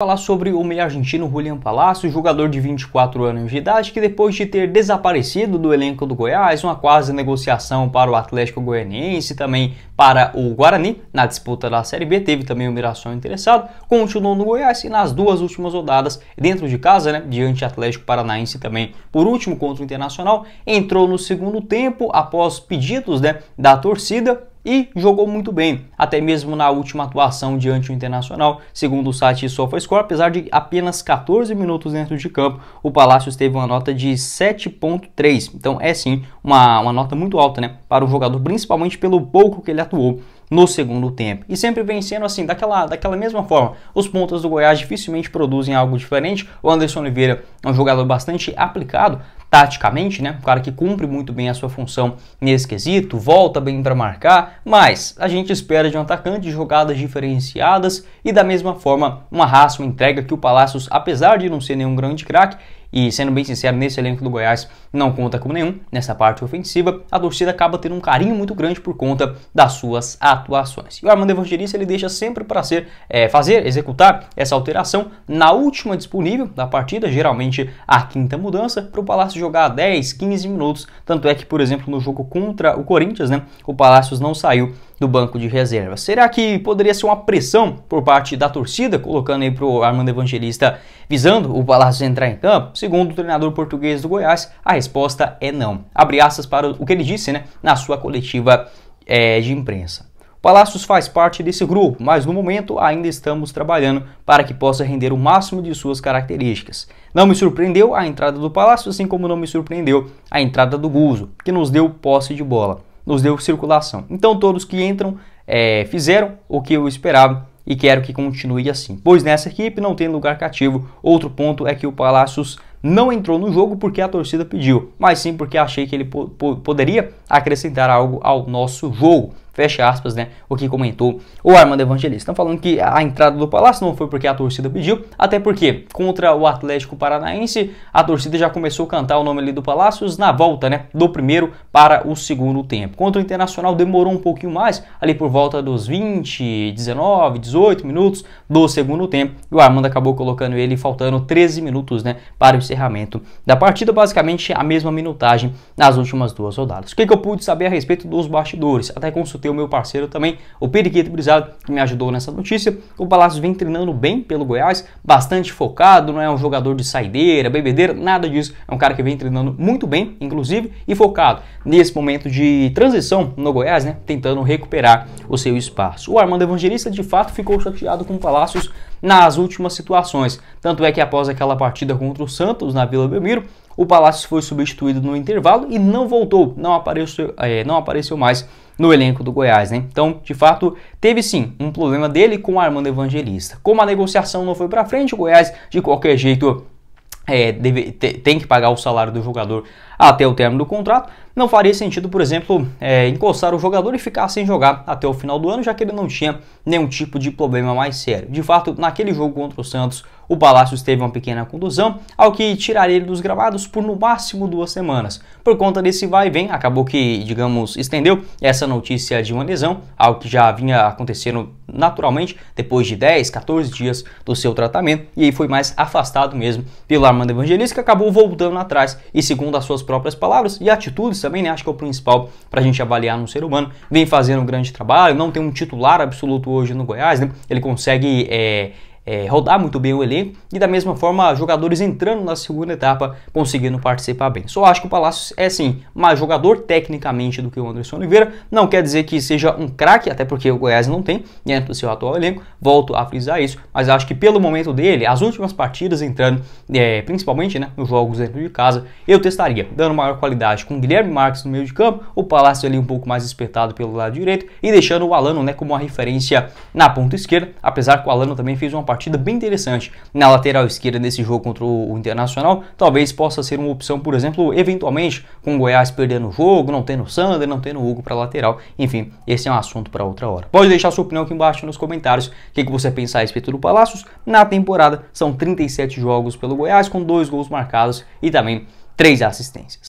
falar sobre o meio argentino Julian Palacio, jogador de 24 anos de idade, que depois de ter desaparecido do elenco do Goiás, uma quase negociação para o Atlético Goianiense, também para o Guarani, na disputa da Série B, teve também o Mirassol interessado, continuou no Goiás e nas duas últimas rodadas, dentro de casa, né, diante Atlético Paranaense também, por último contra o Internacional, entrou no segundo tempo após pedidos né, da torcida, e jogou muito bem, até mesmo na última atuação diante do Internacional, segundo o site SofaScore, apesar de apenas 14 minutos dentro de campo, o palácio teve uma nota de 7.3, então é sim uma, uma nota muito alta né, para o jogador, principalmente pelo pouco que ele atuou no segundo tempo. E sempre vencendo assim, daquela, daquela mesma forma. Os pontas do Goiás dificilmente produzem algo diferente. O Anderson Oliveira é um jogador bastante aplicado, taticamente, né? Um cara que cumpre muito bem a sua função nesse quesito, volta bem para marcar, mas a gente espera de um atacante jogadas diferenciadas e da mesma forma uma raça, uma entrega que o Palacios, apesar de não ser nenhum grande craque, e sendo bem sincero, nesse elenco do Goiás não conta com nenhum nessa parte ofensiva. A torcida acaba tendo um carinho muito grande por conta das suas atuações. E o Armando Evangelista ele deixa sempre para ser é, fazer, executar essa alteração na última disponível da partida, geralmente a quinta mudança, para o Palácio jogar 10, 15 minutos. Tanto é que, por exemplo, no jogo contra o Corinthians, né, o Palácio não saiu do banco de reserva. Será que poderia ser uma pressão por parte da torcida, colocando aí para o Armando Evangelista visando o Palácio entrar em campo? Segundo o treinador português do Goiás, a resposta é não. Abre aspas para o que ele disse né, na sua coletiva é, de imprensa. Palácios faz parte desse grupo, mas no momento ainda estamos trabalhando para que possa render o máximo de suas características. Não me surpreendeu a entrada do Palácio, assim como não me surpreendeu a entrada do Guzo, que nos deu posse de bola nos deu circulação. Então todos que entram é, fizeram o que eu esperava e quero que continue assim. Pois nessa equipe não tem lugar cativo. Outro ponto é que o Palacios não entrou no jogo porque a torcida pediu, mas sim porque achei que ele po po poderia acrescentar algo ao nosso jogo fecha aspas, né, o que comentou o Armando Evangelista. Estão falando que a entrada do Palácio não foi porque a torcida pediu, até porque contra o Atlético Paranaense, a torcida já começou a cantar o nome ali do Palácio na volta, né, do primeiro para o segundo tempo. Contra o Internacional demorou um pouquinho mais, ali por volta dos 20, 19, 18 minutos do segundo tempo, e o Armando acabou colocando ele faltando 13 minutos, né, para o encerramento da partida, basicamente a mesma minutagem nas últimas duas rodadas. O que, que eu pude saber a respeito dos bastidores? Até consultei ter o meu parceiro também, o Periquito Brisado, que me ajudou nessa notícia. O Palácio vem treinando bem pelo Goiás, bastante focado, não é um jogador de saideira, bebedeira, nada disso. É um cara que vem treinando muito bem, inclusive, e focado nesse momento de transição no Goiás, né? Tentando recuperar o seu espaço. O Armando Evangelista, de fato, ficou chateado com o Palácios nas últimas situações. Tanto é que após aquela partida contra o Santos na Vila Belmiro, o Palácio foi substituído no intervalo e não voltou, não apareceu, é, não apareceu mais no elenco do Goiás, né? Então, de fato, teve sim um problema dele com o Armando Evangelista. Como a negociação não foi para frente, o Goiás de qualquer jeito é, deve, te, tem que pagar o salário do jogador até o término do contrato, não faria sentido, por exemplo, é, encostar o jogador e ficar sem jogar até o final do ano, já que ele não tinha nenhum tipo de problema mais sério. De fato, naquele jogo contra o Santos, o Palácios teve uma pequena condução, ao que tiraria ele dos gravados por no máximo duas semanas. Por conta desse vai e vem, acabou que, digamos, estendeu essa notícia de uma lesão, algo que já vinha acontecendo naturalmente depois de 10, 14 dias do seu tratamento, e aí foi mais afastado mesmo pelo Armando Evangelista, que acabou voltando atrás e, segundo as suas próprias palavras e atitudes também, né? Acho que é o principal para a gente avaliar no ser humano. Vem fazendo um grande trabalho, não tem um titular absoluto hoje no Goiás, né? Ele consegue. É, é, rodar muito bem o elenco e da mesma forma jogadores entrando na segunda etapa conseguindo participar bem. Só acho que o Palácio é sim mais jogador tecnicamente do que o Anderson Oliveira, não quer dizer que seja um craque, até porque o Goiás não tem dentro né, do seu atual elenco, volto a frisar isso, mas acho que pelo momento dele, as últimas partidas entrando, é, principalmente né, nos jogos dentro de casa, eu testaria, dando maior qualidade com o Guilherme Marques no meio de campo, o Palácio ali um pouco mais espetado pelo lado direito e deixando o Alano né, como uma referência na ponta esquerda, apesar que o Alano também fez uma partida partida bem interessante na lateral esquerda nesse jogo contra o Internacional. Talvez possa ser uma opção, por exemplo, eventualmente com o Goiás perdendo o jogo, não tendo o Sander, não tendo o Hugo para lateral. Enfim, esse é um assunto para outra hora. Pode deixar sua opinião aqui embaixo nos comentários. O que, que você pensa a respeito do Palácios? Na temporada são 37 jogos pelo Goiás, com dois gols marcados e também três assistências.